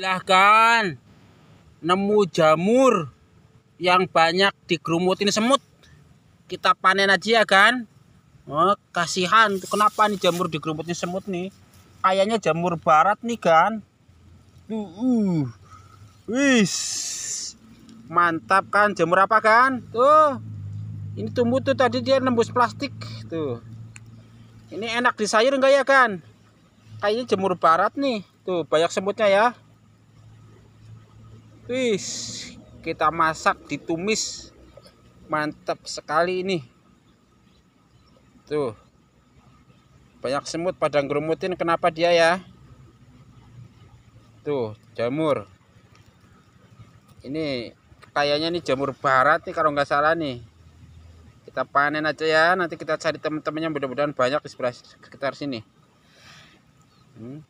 silahkan nemu jamur yang banyak di ini semut kita panen aja ya kan oh, kasihan kenapa nih jamur di ini semut nih kayaknya jamur barat nih kan uh, uh. wis mantap kan jamur apa kan tuh ini tumbuh tuh tadi dia nembus plastik tuh ini enak di sayur enggak ya kan kayaknya jamur barat nih tuh banyak semutnya ya Wis, kita masak ditumis. Mantap sekali ini. Tuh. Banyak semut pada ngerumutin kenapa dia ya? Tuh, jamur. Ini kayaknya nih jamur barat nih kalau nggak salah nih. Kita panen aja ya, nanti kita cari teman-temannya mudah-mudahan banyak di sekitar sini. Hmm.